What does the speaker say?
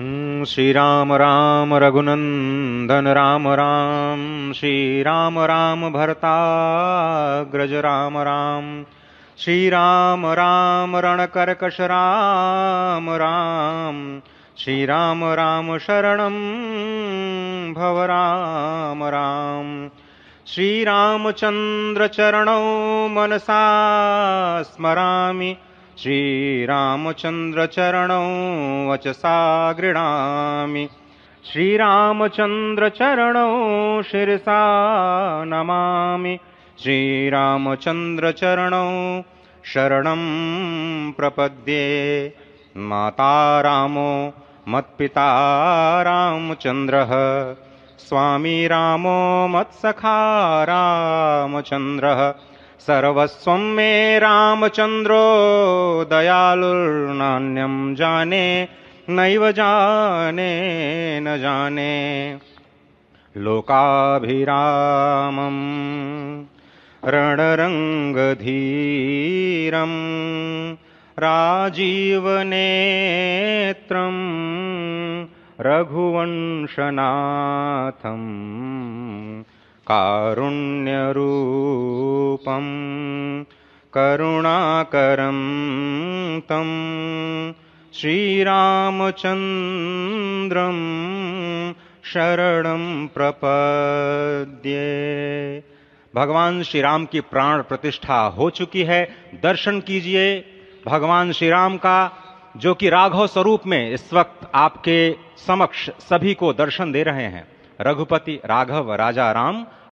हम्म, श्री राम राम रघुनंदन राम राम श्री राम राम भरताग्रज राम राम श्री राम राम रणकर्कश राम राम श्री राम राम शरणं भव राम राम श्रीरामचन्द्रचरणौ मनसा स्मरामि श्रीरामचन्द्रचरणौ वचसा गृणामि श्रीरामचन्द्रचरणौ शिरसा नमामि श्रीरामचन्द्रचरणौ शरणं प्रपद्ये माता रामो मत्पिता रामचन्द्रः स्वामी रामो मत्सखा रामचन्द्रः सर्वस्व मे रामचंद्रो दयालुर्नान्यम जाने नैव जाने न जाने लोकाभिरामम् रणरङ्गधीरम् राजीवनेत्रम् रघुवंशनाथम् कारुण्यरू रूपं करुणाकरं तं श्रीरामचन्द्रं शरण प्रपद्ये भगवान श्री राम की प्राण प्रतिष्ठा हो चुकी है दर्शन कीजिए भगवान श्री राम का जो कि राघव स्वरूप में इस वक्त आपके समक्ष सभी को दर्शन दे रहे हैं रघुपति राघव राजा राम